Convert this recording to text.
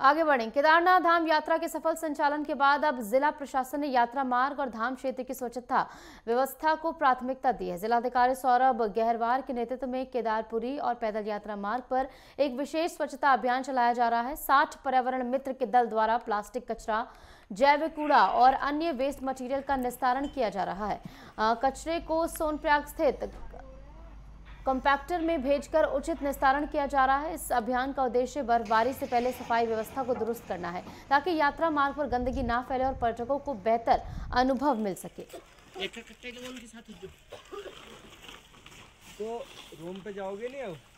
आगे बढ़ें केदारनाथ धाम यात्रा के सफल संचालन के बाद अब जिला प्रशासन ने यात्रा मार्ग और धाम क्षेत्र की स्वच्छता व्यवस्था को प्राथमिकता दी है जिलाधिकारी सौरभ गहरवार के नेतृत्व में केदारपुरी और पैदल यात्रा मार्ग पर एक विशेष स्वच्छता अभियान चलाया जा रहा है साठ पर्यावरण मित्र के दल द्वारा प्लास्टिक कचरा जैव कूड़ा और अन्य वेस्ट मटेरियल का निस्तारण किया जा रहा है कचरे को सोनप्रयाग स्थित कॉम्पैक्टर में भेजकर उचित निस्तारण किया जा रहा है इस अभियान का उद्देश्य बर्फबारी से पहले सफाई व्यवस्था को दुरुस्त करना है ताकि यात्रा मार्ग पर गंदगी ना फैले और पर्यटकों को बेहतर अनुभव मिल सके तो रूम पे जाओगे नहीं अब